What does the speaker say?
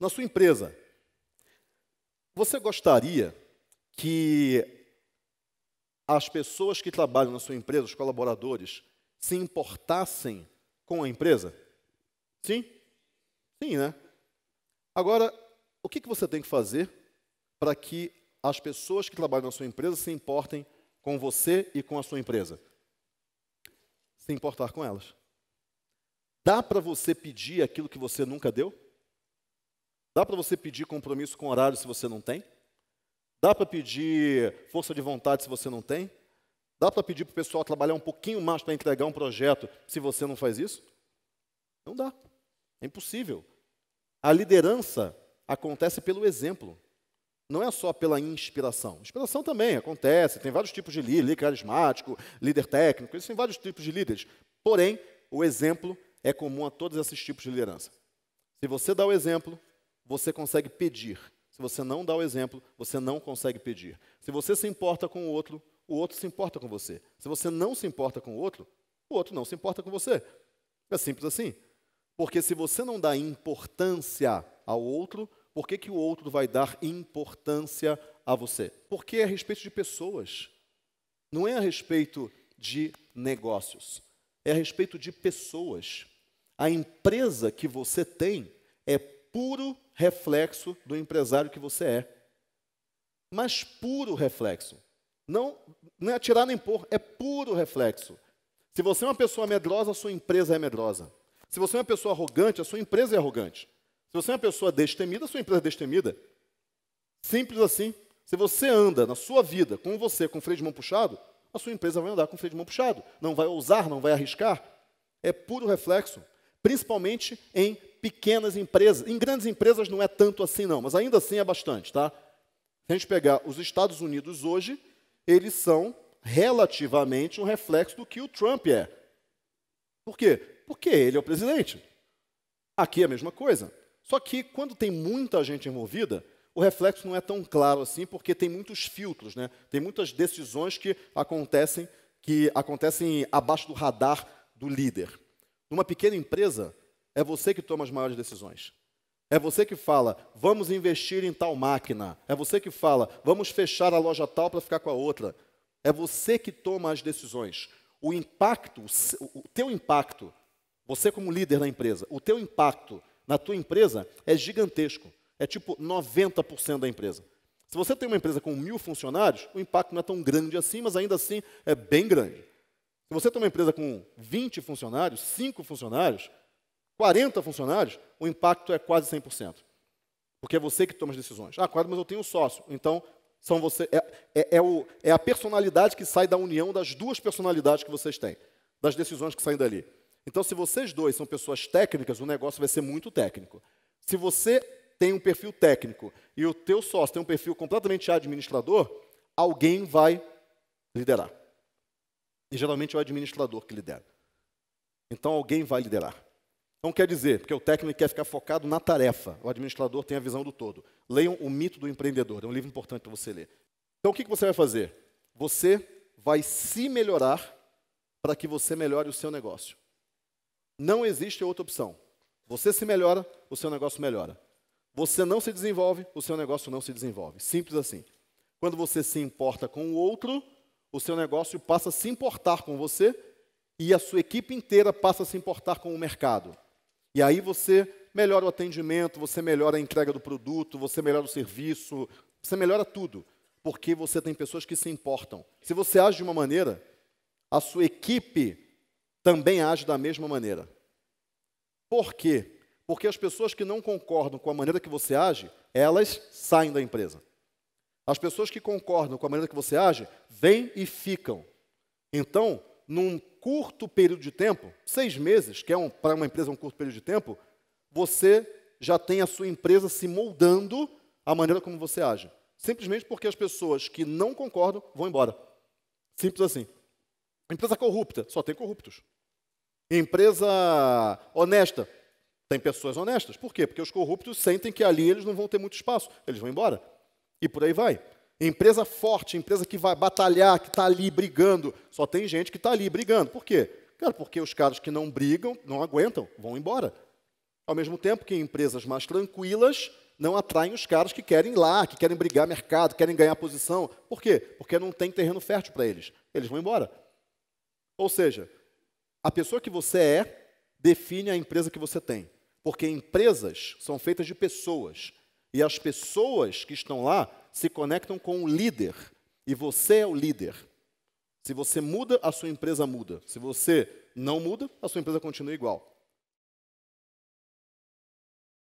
na sua empresa. Você gostaria que as pessoas que trabalham na sua empresa, os colaboradores, se importassem com a empresa? Sim? Sim, né? Agora, o que, que você tem que fazer para que as pessoas que trabalham na sua empresa se importem com você e com a sua empresa? Se importar com elas. Dá para você pedir aquilo que você nunca deu? Dá para você pedir compromisso com horário se você não tem? Dá para pedir força de vontade se você não tem? Dá para pedir para o pessoal trabalhar um pouquinho mais para entregar um projeto se você não faz isso? Não dá. É impossível. A liderança acontece pelo exemplo. Não é só pela inspiração. Inspiração também acontece, tem vários tipos de líder, líder carismático, líder técnico, existem vários tipos de líderes. Porém, o exemplo é comum a todos esses tipos de liderança. Se você dá o exemplo, você consegue pedir. Se você não dá o exemplo, você não consegue pedir. Se você se importa com o outro, o outro se importa com você. Se você não se importa com o outro, o outro não se importa com você. É simples assim. Porque se você não dá importância ao outro, por que, que o outro vai dar importância a você? Porque é a respeito de pessoas. Não é a respeito de negócios. É a respeito de pessoas. A empresa que você tem é puro reflexo do empresário que você é. Mas puro reflexo. Não, não é tirar nem pôr, é puro reflexo. Se você é uma pessoa medrosa, a sua empresa é medrosa. Se você é uma pessoa arrogante, a sua empresa é arrogante. Se você é uma pessoa destemida, a sua empresa é destemida. Simples assim. Se você anda na sua vida com você com freio de mão puxado, a sua empresa vai andar com freio de mão puxado. Não vai ousar, não vai arriscar. É puro reflexo, principalmente em pequenas empresas. Em grandes empresas não é tanto assim, não, mas ainda assim é bastante, tá? Se a gente pegar os Estados Unidos hoje, eles são relativamente um reflexo do que o Trump é. Por quê? Porque ele é o presidente. Aqui é a mesma coisa. Só que quando tem muita gente envolvida, o reflexo não é tão claro assim, porque tem muitos filtros, né? Tem muitas decisões que acontecem que acontecem abaixo do radar do líder. Numa pequena empresa, é você que toma as maiores decisões. É você que fala, vamos investir em tal máquina. É você que fala, vamos fechar a loja tal para ficar com a outra. É você que toma as decisões. O impacto, o teu impacto, você como líder da empresa, o teu impacto na tua empresa é gigantesco. É tipo 90% da empresa. Se você tem uma empresa com mil funcionários, o impacto não é tão grande assim, mas ainda assim é bem grande. Se você tem uma empresa com 20 funcionários, 5 funcionários, 40 funcionários, o impacto é quase 100%. Porque é você que toma as decisões. Ah, claro, mas eu tenho um sócio. Então, são você, é, é, é, o, é a personalidade que sai da união das duas personalidades que vocês têm, das decisões que saem dali. Então, se vocês dois são pessoas técnicas, o negócio vai ser muito técnico. Se você tem um perfil técnico e o teu sócio tem um perfil completamente administrador, alguém vai liderar. E geralmente é o administrador que lidera. Então alguém vai liderar. Não quer dizer, porque o técnico quer ficar focado na tarefa, o administrador tem a visão do todo. Leiam O Mito do Empreendedor, é um livro importante para você ler. Então, o que você vai fazer? Você vai se melhorar para que você melhore o seu negócio. Não existe outra opção. Você se melhora, o seu negócio melhora. Você não se desenvolve, o seu negócio não se desenvolve. Simples assim. Quando você se importa com o outro, o seu negócio passa a se importar com você e a sua equipe inteira passa a se importar com o mercado. E aí você melhora o atendimento, você melhora a entrega do produto, você melhora o serviço, você melhora tudo, porque você tem pessoas que se importam. Se você age de uma maneira, a sua equipe também age da mesma maneira. Por quê? Porque as pessoas que não concordam com a maneira que você age, elas saem da empresa. As pessoas que concordam com a maneira que você age, vêm e ficam. Então, num curto período de tempo, seis meses, que é um, para uma empresa um curto período de tempo, você já tem a sua empresa se moldando à maneira como você age. Simplesmente porque as pessoas que não concordam vão embora. Simples assim. Empresa corrupta, só tem corruptos. Empresa honesta, tem pessoas honestas. Por quê? Porque os corruptos sentem que ali eles não vão ter muito espaço, eles vão embora. E por aí vai. Empresa forte, empresa que vai batalhar, que está ali brigando. Só tem gente que está ali brigando. Por quê? Cara, porque os caras que não brigam, não aguentam, vão embora. Ao mesmo tempo que empresas mais tranquilas não atraem os caras que querem ir lá, que querem brigar mercado, querem ganhar posição. Por quê? Porque não tem terreno fértil para eles. Eles vão embora. Ou seja, a pessoa que você é define a empresa que você tem. Porque empresas são feitas de pessoas. E as pessoas que estão lá se conectam com o líder. E você é o líder. Se você muda, a sua empresa muda. Se você não muda, a sua empresa continua igual.